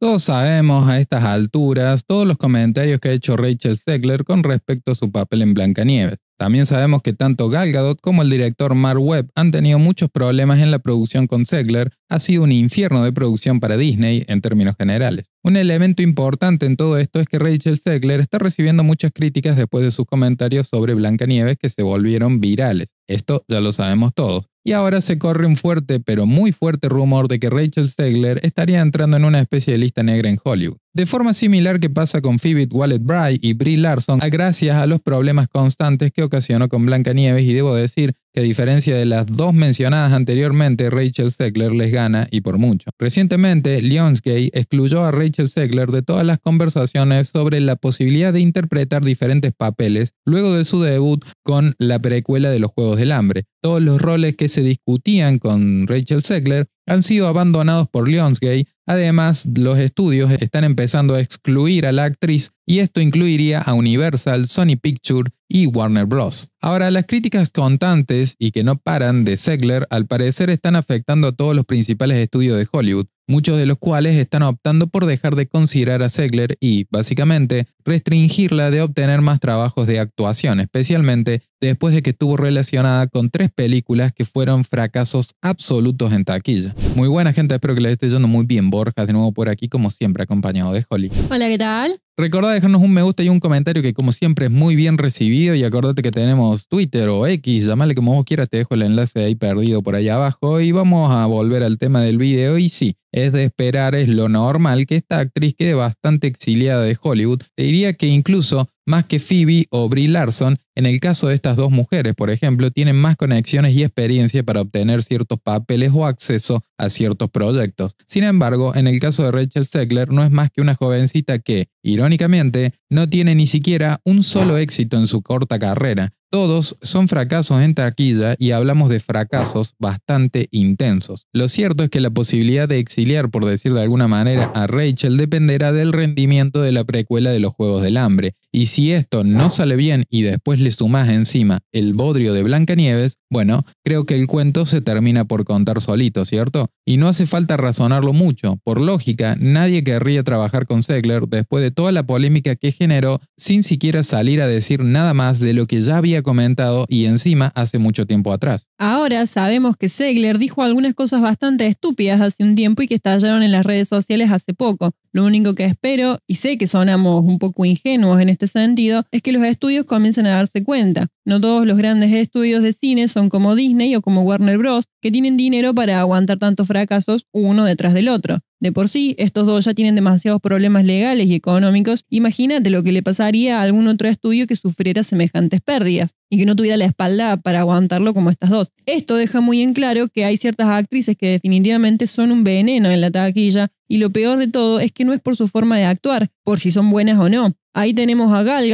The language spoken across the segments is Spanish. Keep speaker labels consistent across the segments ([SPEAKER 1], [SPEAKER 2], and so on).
[SPEAKER 1] Todos sabemos a estas alturas todos los comentarios que ha hecho Rachel Segler con respecto a su papel en Blancanieves. También sabemos que tanto Galgadot como el director Mark Webb han tenido muchos problemas en la producción con Segler. Ha sido un infierno de producción para Disney en términos generales. Un elemento importante en todo esto es que Rachel Segler está recibiendo muchas críticas después de sus comentarios sobre Blancanieves que se volvieron virales. Esto ya lo sabemos todos y ahora se corre un fuerte pero muy fuerte rumor de que Rachel Segler estaría entrando en una especie de lista negra en Hollywood. De forma similar que pasa con Phoebe Wallet-Bry y Brie Larson, gracias a los problemas constantes que ocasionó con Nieves y debo decir a diferencia de las dos mencionadas anteriormente, Rachel Segler les gana y por mucho. Recientemente, Lionsgate excluyó a Rachel Segler de todas las conversaciones sobre la posibilidad de interpretar diferentes papeles luego de su debut con la precuela de los Juegos del Hambre. Todos los roles que se discutían con Rachel Segler han sido abandonados por Lionsgate Además, los estudios están empezando a excluir a la actriz y esto incluiría a Universal, Sony Pictures y Warner Bros. Ahora, las críticas constantes y que no paran de Segler al parecer están afectando a todos los principales estudios de Hollywood, muchos de los cuales están optando por dejar de considerar a Segler y, básicamente, restringirla de obtener más trabajos de actuación, especialmente después de que estuvo relacionada con tres películas que fueron fracasos absolutos en taquilla. Muy buena gente, espero que les esté yendo muy bien. Borja de nuevo por aquí, como siempre, acompañado de Holly.
[SPEAKER 2] Hola, ¿qué tal?
[SPEAKER 1] Recuerda dejarnos un me gusta y un comentario que como siempre es muy bien recibido y acordate que tenemos Twitter o X, llamale como vos quieras, te dejo el enlace ahí perdido por ahí abajo y vamos a volver al tema del video y sí, es de esperar, es lo normal que esta actriz quede bastante exiliada de Hollywood. Te diría que incluso más que Phoebe o Brie Larson, en el caso de estas dos mujeres, por ejemplo, tienen más conexiones y experiencia para obtener ciertos papeles o acceso a ciertos proyectos. Sin embargo, en el caso de Rachel Segler, no es más que una jovencita que, irónicamente, no tiene ni siquiera un solo éxito en su corta carrera. Todos son fracasos en taquilla y hablamos de fracasos bastante intensos. Lo cierto es que la posibilidad de exiliar, por decir de alguna manera, a Rachel dependerá del rendimiento de la precuela de los Juegos del Hambre. Y si esto no sale bien y después le sumás encima el bodrio de Blancanieves, bueno, creo que el cuento se termina por contar solito, ¿cierto? Y no hace falta razonarlo mucho. Por lógica, nadie querría trabajar con Segler después de toda la polémica que generó sin siquiera salir a decir nada más de lo que ya había comentado y encima hace mucho tiempo atrás.
[SPEAKER 2] Ahora sabemos que Segler dijo algunas cosas bastante estúpidas hace un tiempo y que estallaron en las redes sociales hace poco. Lo único que espero, y sé que sonamos un poco ingenuos en este sentido, es que los estudios comiencen a darse cuenta. No todos los grandes estudios de cine son como Disney o como Warner Bros., que tienen dinero para aguantar tantos fracasos uno detrás del otro. De por sí, estos dos ya tienen demasiados problemas legales y económicos. Imagínate lo que le pasaría a algún otro estudio que sufriera semejantes pérdidas y que no tuviera la espalda para aguantarlo como estas dos. Esto deja muy en claro que hay ciertas actrices que definitivamente son un veneno en la taquilla y lo peor de todo es que no es por su forma de actuar, por si son buenas o no. Ahí tenemos a Gal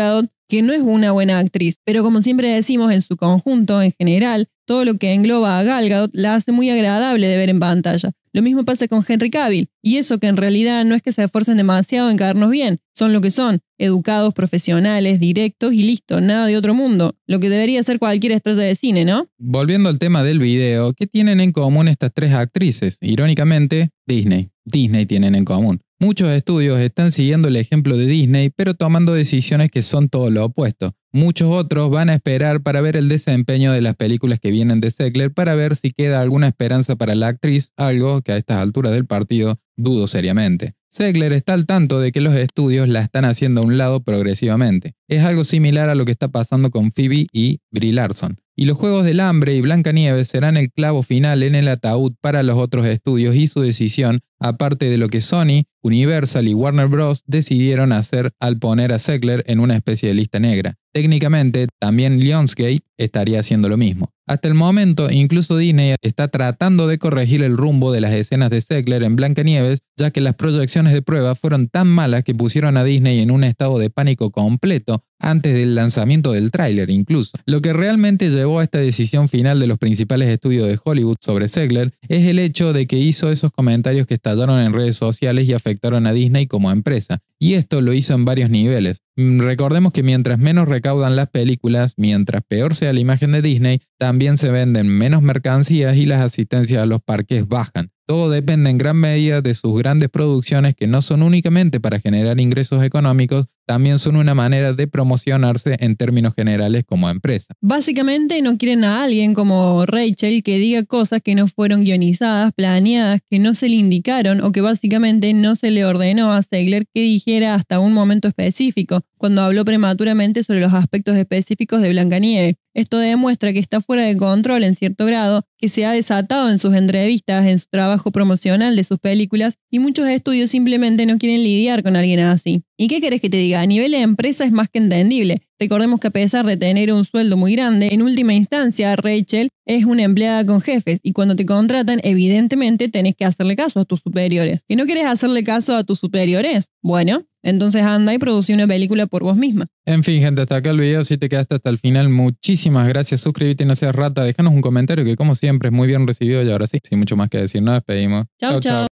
[SPEAKER 2] que no es una buena actriz, pero como siempre decimos en su conjunto, en general, todo lo que engloba a Gal la hace muy agradable de ver en pantalla. Lo mismo pasa con Henry Cavill, y eso que en realidad no es que se esfuercen demasiado en caernos bien, son lo que son, educados, profesionales, directos y listo, nada de otro mundo, lo que debería ser cualquier estrella de cine, ¿no?
[SPEAKER 1] Volviendo al tema del video, ¿qué tienen en común estas tres actrices? Irónicamente, Disney. Disney tienen en común. Muchos estudios están siguiendo el ejemplo de Disney, pero tomando decisiones que son todo lo opuesto. Muchos otros van a esperar para ver el desempeño de las películas que vienen de Segler para ver si queda alguna esperanza para la actriz, algo que a estas alturas del partido dudo seriamente. Segler está al tanto de que los estudios la están haciendo a un lado progresivamente. Es algo similar a lo que está pasando con Phoebe y Brie Larson y los Juegos del Hambre y Blanca Nieve serán el clavo final en el ataúd para los otros estudios y su decisión, aparte de lo que Sony, Universal y Warner Bros. decidieron hacer al poner a Zegler en una especie de lista negra. Técnicamente, también Lionsgate estaría haciendo lo mismo. Hasta el momento, incluso Disney está tratando de corregir el rumbo de las escenas de Segler en Blancanieves, ya que las proyecciones de prueba fueron tan malas que pusieron a Disney en un estado de pánico completo antes del lanzamiento del tráiler incluso. Lo que realmente llevó a esta decisión final de los principales estudios de Hollywood sobre Segler es el hecho de que hizo esos comentarios que estallaron en redes sociales y afectaron a Disney como empresa. Y esto lo hizo en varios niveles. Mm, recordemos que mientras menos recaudan las películas, mientras peor sea la imagen de Disney, también se venden menos mercancías y las asistencias a los parques bajan. Todo depende en gran medida de sus grandes producciones que no son únicamente para generar ingresos económicos, también son una manera de promocionarse en términos generales como empresa.
[SPEAKER 2] Básicamente no quieren a alguien como Rachel que diga cosas que no fueron guionizadas, planeadas, que no se le indicaron o que básicamente no se le ordenó a Segler que dijera hasta un momento específico, cuando habló prematuramente sobre los aspectos específicos de Blancanieves. Esto demuestra que está fuera de control en cierto grado, que se ha desatado en sus entrevistas, en su trabajo promocional de sus películas, y muchos estudios simplemente no quieren lidiar con alguien así. ¿Y qué querés que te diga? A nivel de empresa es más que entendible. Recordemos que a pesar de tener un sueldo muy grande, en última instancia Rachel es una empleada con jefes y cuando te contratan evidentemente tenés que hacerle caso a tus superiores. ¿Y no quieres hacerle caso a tus superiores? Bueno, entonces anda y produce una película por vos misma.
[SPEAKER 1] En fin, gente, hasta acá el video. Si te quedaste hasta el final, muchísimas gracias. Suscríbete y no seas rata. Déjanos un comentario que como siempre es muy bien recibido y ahora sí, sin mucho más que decir, nos despedimos.
[SPEAKER 2] Chao, chao.